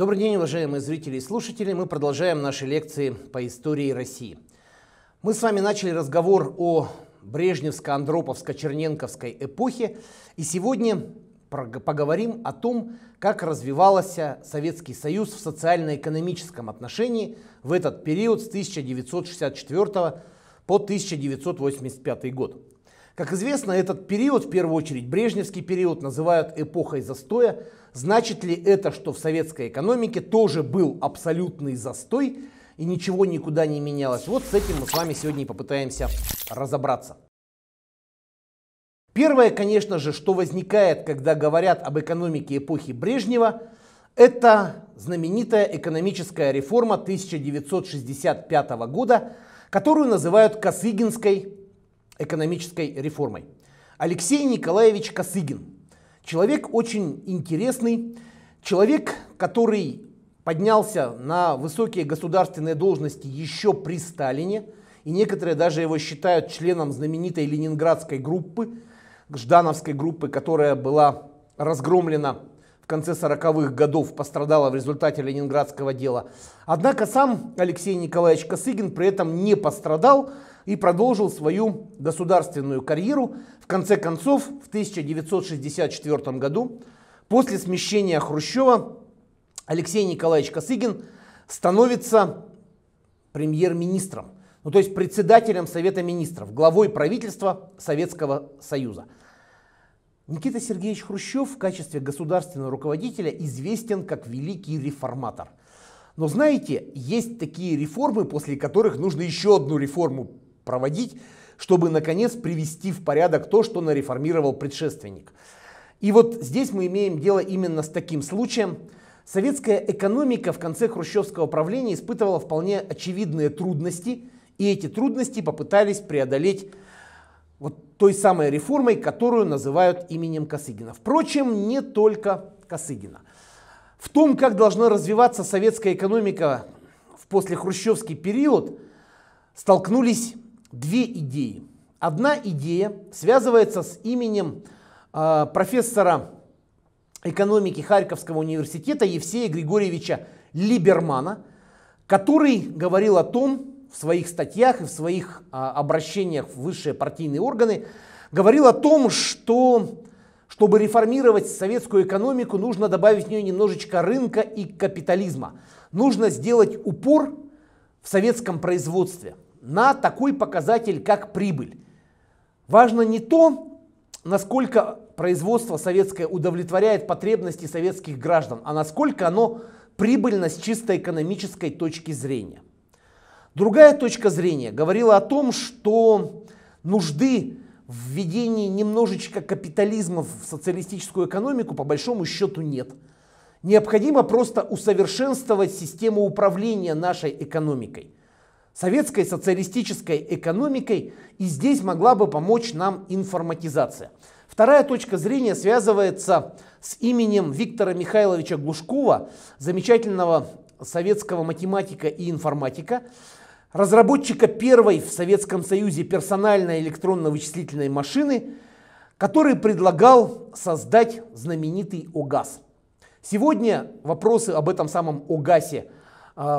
Добрый день, уважаемые зрители и слушатели. Мы продолжаем наши лекции по истории России. Мы с вами начали разговор о Брежневско-Андроповско-Черненковской эпохе, и сегодня поговорим о том, как развивался Советский Союз в социально-экономическом отношении в этот период с 1964 по 1985 год. Как известно, этот период, в первую очередь брежневский период, называют эпохой застоя. Значит ли это, что в советской экономике тоже был абсолютный застой и ничего никуда не менялось? Вот с этим мы с вами сегодня и попытаемся разобраться. Первое, конечно же, что возникает, когда говорят об экономике эпохи Брежнева, это знаменитая экономическая реформа 1965 года, которую называют Косыгинской экономической реформой. Алексей Николаевич Косыгин. Человек очень интересный, человек, который поднялся на высокие государственные должности еще при Сталине, и некоторые даже его считают членом знаменитой ленинградской группы, Ждановской группы, которая была разгромлена в конце 40-х годов, пострадала в результате ленинградского дела. Однако сам Алексей Николаевич Косыгин при этом не пострадал, и продолжил свою государственную карьеру. В конце концов, в 1964 году, после смещения Хрущева, Алексей Николаевич Косыгин становится премьер-министром, ну то есть председателем Совета министров, главой правительства Советского Союза. Никита Сергеевич Хрущев в качестве государственного руководителя известен как великий реформатор. Но знаете, есть такие реформы, после которых нужно еще одну реформу проводить, чтобы наконец привести в порядок то, что нареформировал предшественник. И вот здесь мы имеем дело именно с таким случаем. Советская экономика в конце хрущевского правления испытывала вполне очевидные трудности, и эти трудности попытались преодолеть вот той самой реформой, которую называют именем Косыгина. Впрочем, не только Косыгина. В том, как должна развиваться советская экономика в послехрущевский период, столкнулись две идеи. Одна идея связывается с именем а, профессора экономики Харьковского университета Евсея Григорьевича Либермана, который говорил о том в своих статьях и в своих а, обращениях в высшие партийные органы, говорил о том, что чтобы реформировать советскую экономику, нужно добавить в нее немножечко рынка и капитализма. Нужно сделать упор в советском производстве – на такой показатель, как прибыль. Важно не то, насколько производство советское удовлетворяет потребности советских граждан, а насколько оно прибыльно с чисто экономической точки зрения. Другая точка зрения говорила о том, что нужды в введении немножечко капитализма в социалистическую экономику по большому счету нет. Необходимо просто усовершенствовать систему управления нашей экономикой – советской социалистической экономикой, и здесь могла бы помочь нам информатизация. Вторая точка зрения связывается с именем Виктора Михайловича Глушкова, замечательного советского математика и информатика, разработчика первой в Советском Союзе персональной электронно-вычислительной машины, который предлагал создать знаменитый ОГАС. Сегодня вопросы об этом самом ОГАСе а,